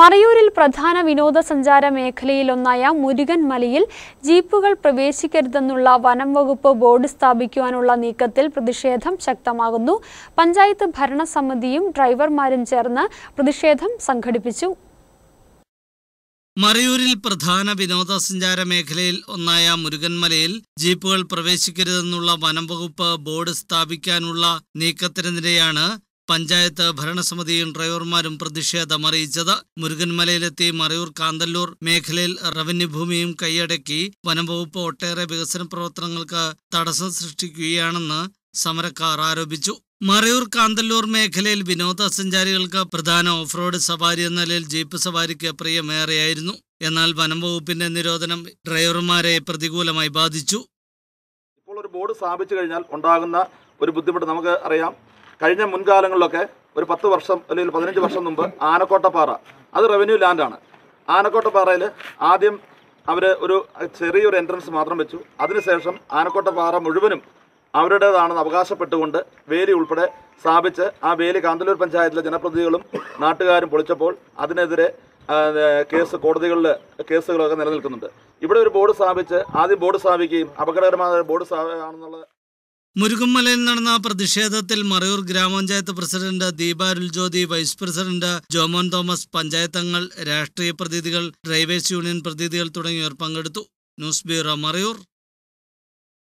മറയൂരിൽ പ്രധാന വിനോദസഞ്ചാര മേഖലയിലൊന്നായ മുരുകൻ മലയിൽ ജീപ്പുകൾ പ്രവേശിക്കരുതെന്നുള്ള വനം വകുപ്പ് ബോർഡ് സ്ഥാപിക്കുവാനുള്ള നീക്കത്തിൽ പ്രതിഷേധം ശക്തമാകുന്നു പഞ്ചായത്ത് ഭരണസമിതിയും ഡ്രൈവർമാരും ചേർന്ന് പ്രതിഷേധം സംഘടിപ്പിച്ചു മറയൂരിൽ പ്രധാന വിനോദസഞ്ചാര മേഖലയിൽ ഒന്നായ മുരുകൻമലയിൽ ജീപ്പുകൾ പ്രവേശിക്കരുതെന്നുള്ള വനം വകുപ്പ് ബോർഡ് സ്ഥാപിക്കാനുള്ള നീക്കത്തിനെതിരെയാണ് പഞ്ചായത്ത് ഭരണസമിതിയും ഡ്രൈവർമാരും പ്രതിഷേധം അറിയിച്ചത് മുരുകൻമലയിലെത്തി മറയൂർ കാന്തല്ലൂർ മേഖലയിൽ റവന്യൂ ഭൂമിയും കൈയടക്കി വനംവകുപ്പ് ഒട്ടേറെ വികസന പ്രവർത്തനങ്ങൾക്ക് തടസ്സം സൃഷ്ടിക്കുകയാണെന്ന് സമരക്കാർ ആരോപിച്ചു മറയൂർ കാന്തല്ലൂർ മേഖലയിൽ വിനോദസഞ്ചാരികൾക്ക് പ്രധാന ഓഫ് റോഡ് സവാരി എന്ന നിലയിൽ ജീപ്പ് സവാരിക്ക് പ്രിയമേറെയായിരുന്നു എന്നാൽ വനംവകുപ്പിന്റെ നിരോധനം ഡ്രൈവർമാരെ പ്രതികൂലമായി ബാധിച്ചു ഇപ്പോൾ ഒരു ബോർഡ് സ്ഥാപിച്ചു കഴിഞ്ഞാൽ ഉണ്ടാകുന്ന ഒരു ബുദ്ധിമുട്ട് നമുക്ക് അറിയാം കഴിഞ്ഞ മുൻകാലങ്ങളിലൊക്കെ ഒരു പത്ത് വർഷം അല്ലെങ്കിൽ പതിനഞ്ച് വർഷം മുമ്പ് ആനക്കോട്ടപ്പാറ അത് റവന്യൂ ലാൻഡാണ് ആനക്കോട്ടപ്പാറയിൽ ആദ്യം അവർ ഒരു ചെറിയൊരു എൻട്രൻസ് മാത്രം വെച്ചു അതിനുശേഷം ആനക്കോട്ടപ്പാറ മുഴുവനും അവരുടേതാണെന്ന് അവകാശപ്പെട്ടുകൊണ്ട് വേലി ഉൾപ്പെടെ സ്ഥാപിച്ച് ആ വേലി കാന്തല്ലൂർ പഞ്ചായത്തിലെ ജനപ്രതിനിധികളും നാട്ടുകാരും പൊളിച്ചപ്പോൾ അതിനെതിരെ കേസ് കോടതികളിൽ കേസുകളൊക്കെ നിലനിൽക്കുന്നുണ്ട് ഇവിടെ ഒരു ബോർഡ് സ്ഥാപിച്ച് ആദ്യം ബോർഡ് സ്ഥാപിക്കുകയും അപകടകരമായ ബോർഡ് ആണെന്നുള്ള മുരുകുമലയിൽ നടന്ന പ്രതിഷേധത്തിൽ മറയൂർ ഗ്രാമപഞ്ചായത്ത് പ്രസിഡന്റ് ദീപ രുൽജ്യോതി വൈസ് പ്രസിഡന്റ് ജോമോൻ തോമസ് പഞ്ചായത്തങ്ങൾ രാഷ്ട്രീയ പ്രതിനിധികൾ ഡ്രൈവേഴ്സ് യൂണിയൻ പ്രതിനിധികൾ തുടങ്ങിയവർ പങ്കെടുത്തു ന്യൂസ് ബ്യൂറോ മറയൂർ